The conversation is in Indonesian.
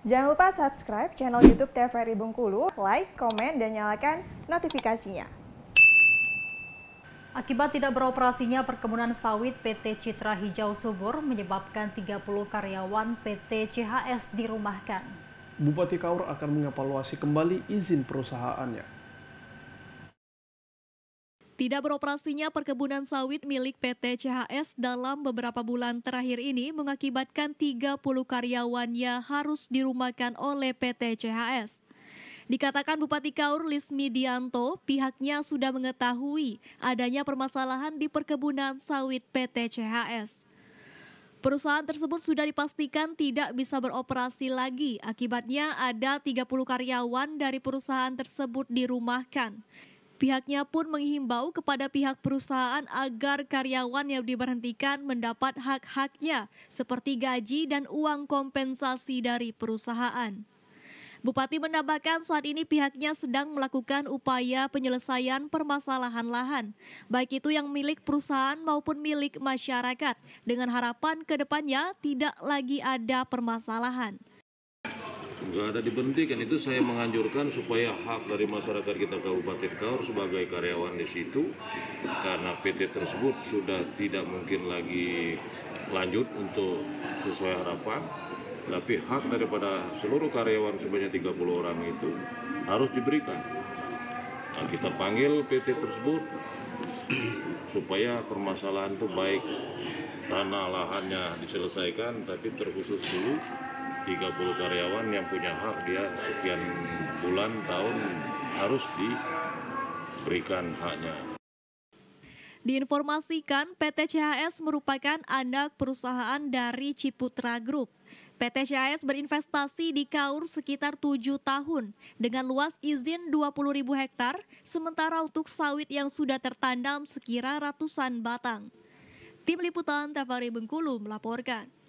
Jangan lupa subscribe channel YouTube TVRI Bengkulu, like, komen, dan nyalakan notifikasinya. Akibat tidak beroperasinya perkebunan sawit PT Citra Hijau Subur menyebabkan 30 karyawan PT CHS dirumahkan. Bupati Kaur akan mengevaluasi kembali izin perusahaannya. Tidak beroperasinya perkebunan sawit milik PT CHS dalam beberapa bulan terakhir ini mengakibatkan 30 karyawannya harus dirumahkan oleh PT CHS. Dikatakan Bupati Kaur Lismi Dianto, pihaknya sudah mengetahui adanya permasalahan di perkebunan sawit PT CHS. Perusahaan tersebut sudah dipastikan tidak bisa beroperasi lagi. Akibatnya ada 30 karyawan dari perusahaan tersebut dirumahkan. Pihaknya pun menghimbau kepada pihak perusahaan agar karyawan yang diberhentikan mendapat hak-haknya seperti gaji dan uang kompensasi dari perusahaan. Bupati menambahkan saat ini pihaknya sedang melakukan upaya penyelesaian permasalahan lahan, baik itu yang milik perusahaan maupun milik masyarakat, dengan harapan ke depannya tidak lagi ada permasalahan nggak ada diberhentikan itu saya menganjurkan supaya hak dari masyarakat kita Kabupaten Kaur sebagai karyawan di situ karena PT tersebut sudah tidak mungkin lagi lanjut untuk sesuai harapan tapi hak daripada seluruh karyawan sebanyak 30 orang itu harus diberikan nah, kita panggil PT tersebut supaya permasalahan itu baik tanah lahannya diselesaikan tapi terkhusus dulu 30 karyawan yang punya hak dia sekian bulan tahun harus diberikan haknya. Diinformasikan PT CHS merupakan anak perusahaan dari Ciputra Group. PT CHS berinvestasi di Kaur sekitar 7 tahun dengan luas izin 20 ribu hektar, sementara untuk sawit yang sudah tertanam sekira ratusan batang. Tim Liputan TVRI Bengkulu melaporkan.